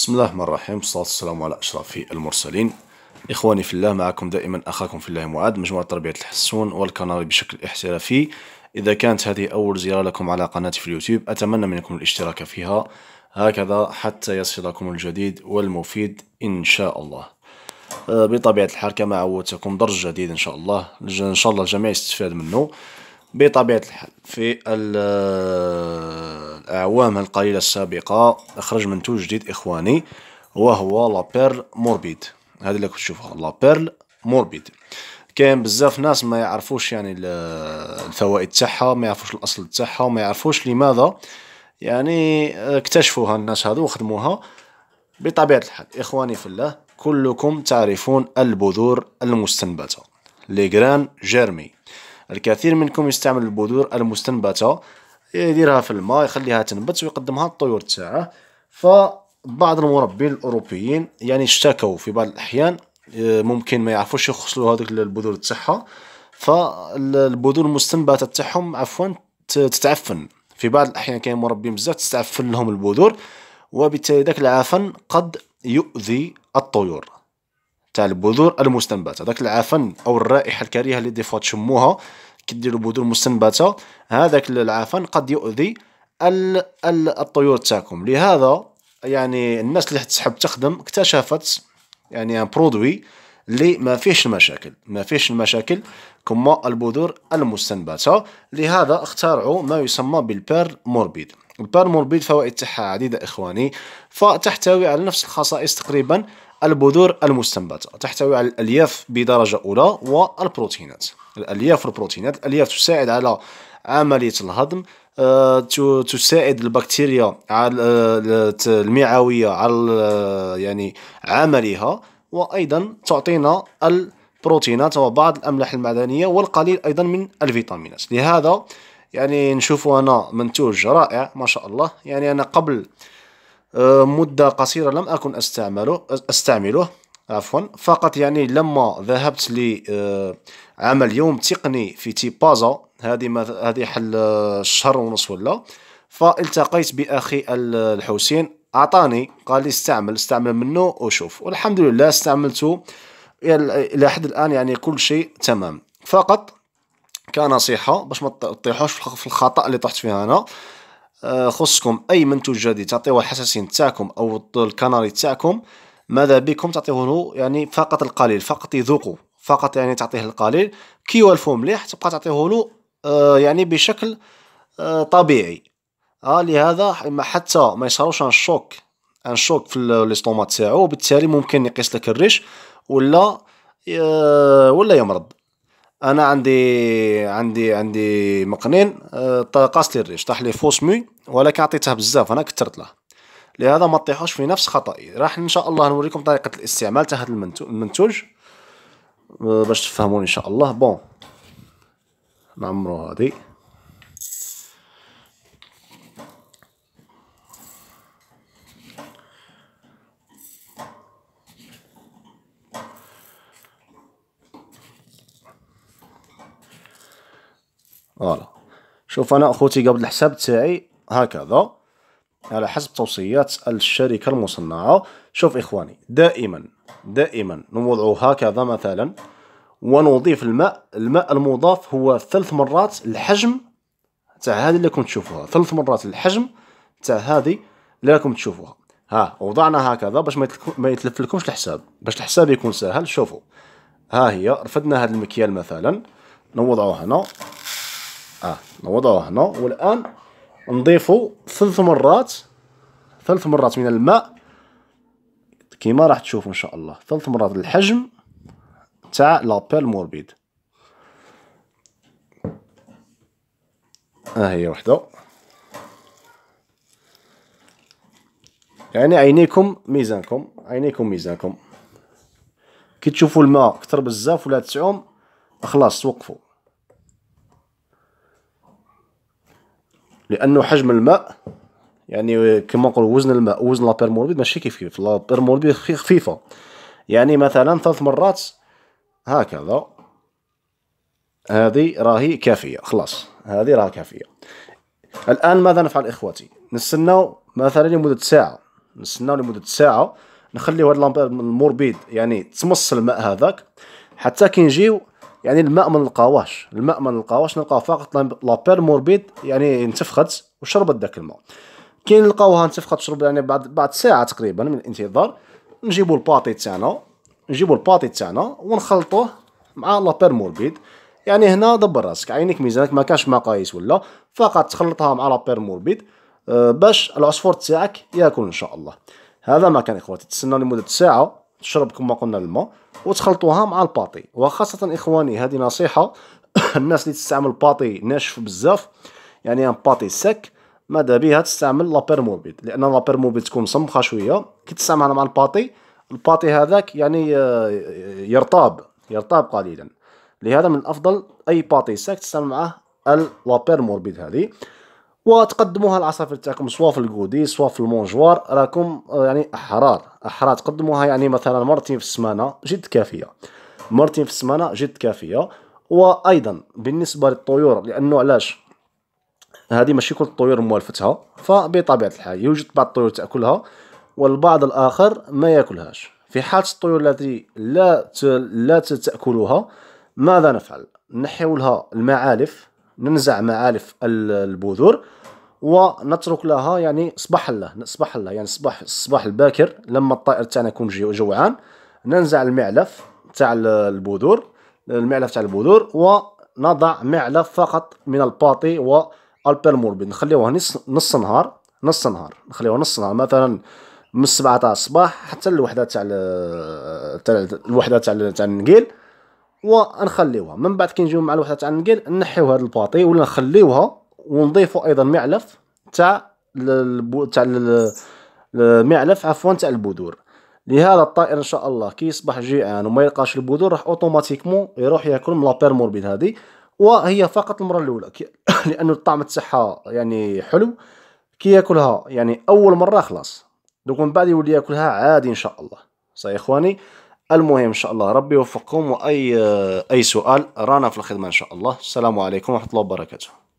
بسم الله الرحمن الرحيم والصلاة والسلام على أشرف المرسلين إخواني في الله معكم دائما أخاكم في الله معاد مجموعة تربية الحسون والكناري بشكل احترافي إذا كانت هذه أول زيارة لكم على قناتي في اليوتيوب أتمنى منكم الاشتراك فيها هكذا حتى يصلكم الجديد والمفيد إن شاء الله آه، بطبيعة الحال كما عودتكم درس جديد إن شاء الله إن شاء الله الجميع يستفاد منه بطبيعة الحال في الأعوام القليلة السابقة أخرج منتوج جديد إخواني وهو لابيرل موربيد هذا اللي كنت تشوفها لابيرل موربيد كاين بزاف ناس ما يعرفوش يعني الفوائد تاعها ما يعرفوش الاصل تاعها وما يعرفوش لماذا يعني اكتشفوها الناس هذو وخدموها بطبيعه الحال اخواني في الله كلكم تعرفون البذور المستنبته لي جيرمي الكثير منكم يستعمل البذور المستنبته يديرها في الماء يخليها تنبت ويقدمها للطيور تاعه فبعض المربين الاوروبيين يعني اشتكوا في بعض الاحيان آه، ممكن ما يعرفوش يغسلوا هذوك البذور تاعها فالبذور المستنبته تاعهم عفوا تتعفن في بعض الاحيان كاين مربين بزاف تتعفن لهم البذور وبالتالي ذاك العفن قد يؤذي الطيور تاع البذور المستنبته ذاك العفن او الرائحه الكريهه اللي ديفوا تشموها كديروا بذور مستنبته هذاك العفن قد يؤذي الطيور تاعكم لهذا يعني الناس اللي تسحب تخدم اكتشفت يعني ان برودوي اللي ما فيهش المشاكل ما فيهش المشاكل كما البذور المستنبته لهذا اخترعوا ما يسمى بالبير موربيد البير موربيد فوائد تاعها عديده اخواني فتحتوي على نفس الخصائص تقريبا البذور المستنبتة تحتوي على الألياف بدرجة أولى والبروتينات الألياف والبروتينات الألياف تساعد على عملية الهضم آه، تساعد البكتيريا على آه، المعوية على آه، يعني عملها وأيضا تعطينا البروتينات وبعض الأملاح المعدنية والقليل أيضا من الفيتامينات لهذا يعني نشوف أنا منتوج رائع ما شاء الله يعني أنا قبل آه، مدة قصيرة لم أكن أستعمله أستعمله عفوا فقط يعني لما ذهبت لعمل آه، يوم تقني في تيبازا هذه هذه حل آه، شهر ونص ولا فالتقيت بأخي الحسين أعطاني قال لي استعمل استعمل منه وشوف والحمد لله استعملته إلى حد الآن يعني كل شيء تمام فقط كنصيحة باش ما تطيحوش في الخطأ اللي طحت فيها أنا خصكم اي منتوج جديد تعطيوه الحساسين تاعكم او الكناري تاعكم ماذا بكم له يعني فقط القليل فقط يذوقه فقط يعني تعطيه القليل كي يوالفو مليح تبقى تعطيه له آه، يعني بشكل آه، طبيعي آه لهذا حتى ما يصاروش ان شوك ان شوك في الاستومات تاعو وبالتالي ممكن يقيس لك الريش ولا آه، ولا يمرض انا عندي عندي عندي مقنين آه، طاقاس لي الريش طاح لي فوس مي ولكن عطيته بزاف انا كثرت له لهذا ما طيحوش في نفس خطئي راح ان شاء الله نوريكم طريقه الاستعمال تاع هذا المنتوج آه، باش تفهمون ان شاء الله بون نعمرو هذه فوالا شوف انا اخوتي قبل الحساب تاعي هكذا على حسب توصيات الشركة المصنعة شوف إخواني دائما دائما نوضعه هكذا مثلا ونضيف الماء الماء المضاف هو ثلاث مرات الحجم تاع هذه اللي راكم تشوفوها ثلاث مرات الحجم تاع هذه اللي راكم تشوفوها ها وضعنا هكذا باش ما يتلف لكمش الحساب باش الحساب يكون سهل شوفوا ها هي رفدنا هذا المكيال مثلا نوضعه هنا اه نوضوه هنا والان نضيفو ثلاث مرات ثلاث مرات من الماء كيما راح تشوفوا ان شاء الله ثلاث مرات الحجم تاع لابيل موربيد ها آه هي وحده يعني عينيكم ميزانكم عينيكم ميزانكم كي تشوفوا الماء كثر بزاف ولا تسعوم خلاص توقفوا لانه حجم الماء يعني كما نقول وزن الماء وزن لابيرموربيد ماشي كيف كيف لابيرموربيد خفيفه يعني مثلا ثلاث مرات هكذا هذه راهي كافيه خلاص هذه راها كافيه الان ماذا نفعل اخواتي نستناو مثلا لمده ساعه نستناو لمده ساعه نخليو هذا المربيد يعني تمص الماء هذاك حتى كي نجيو يعني الماء ما نلقاوهش الماء ما نلقاوهش نلقاو فقط لابير موربيد يعني انتفخت وشربت ذاك الماء كي نلقاوها انتفخت شرب يعني بعد بعد ساعه تقريبا من الانتظار نجيبوا الباطي تاعنا نجيبوا الباطي تاعنا ونخلطوه مع لابير موربيد يعني هنا دبر راسك عينيك ميزانك ما كانش مقاييس ولا فقط تخلطها مع لابير موربيد آه، باش العصفور تاعك ياكل ان شاء الله هذا ما كان اخواتي تسنى لمده ساعه تشرب كما قلنا الماء وتخلطوها مع الباطي وخاصه اخواني هذه نصيحه الناس اللي تستعمل باطي ناشف بزاف يعني ان باتي سك ماذا بها تستعمل لابيرموبيد لان لابيرموبيد تكون مسمخه شويه كي تستعملها مع الباطي الباطي هذاك يعني آه، يرطاب يرطاب قليلا لهذا من الافضل اي باتي ساك تستعمل معه اللابيرموربيد هذه وتقدموها العصافير تاعكم سوا في الكودي سوا في المونجوار راكم آه، يعني احرار احرار تقدموها يعني مثلا مرتين في السمانه جد كافيه مرتين في السمانه جد كافيه وايضا بالنسبه للطيور لانه علاش هذه ماشي كل الطيور موالفتها فبطبيعه الحال يوجد بعض الطيور تاكلها والبعض الاخر ما ياكلهاش في حاله الطيور التي لا لا تاكلها ماذا نفعل نحيولها المعالف ننزع معالف البذور ونترك لها يعني صباح الله صباح الله يعني صباح الصباح الباكر لما الطائر تاعنا يكون جوعان ننزع المعلف تاع البذور المعلف تاع البذور ونضع معلف فقط من الباطي والبيرموربين نخليوه نص نص نهار نص نهار نخليوه نص نهار مثلا من 7 تاع الصباح حتى الوحده تاع تاع الوحده تاع تاع النقيل ونخليوها من بعد كي نجيو مع الوحده تاع النقل نحيو هاد البواطي ولا نخليوها ونضيفوا ايضا معلف تاع البو... تاع المعلف عفوا تاع البذور لهذا الطائر ان شاء الله كي يصبح جيعان وما يلقاش البذور راح اوتوماتيكمون يروح ياكل من لابير موربيد هذه وهي فقط المره الاولى كي... لانه الطعم تاعها يعني حلو كي ياكلها يعني اول مره خلاص دوك من بعد يولي ياكلها عادي ان شاء الله صاي اخواني المهم ان شاء الله ربي يوفقكم واي اي سؤال رانا في الخدمه ان شاء الله السلام عليكم ورحمه الله وبركاته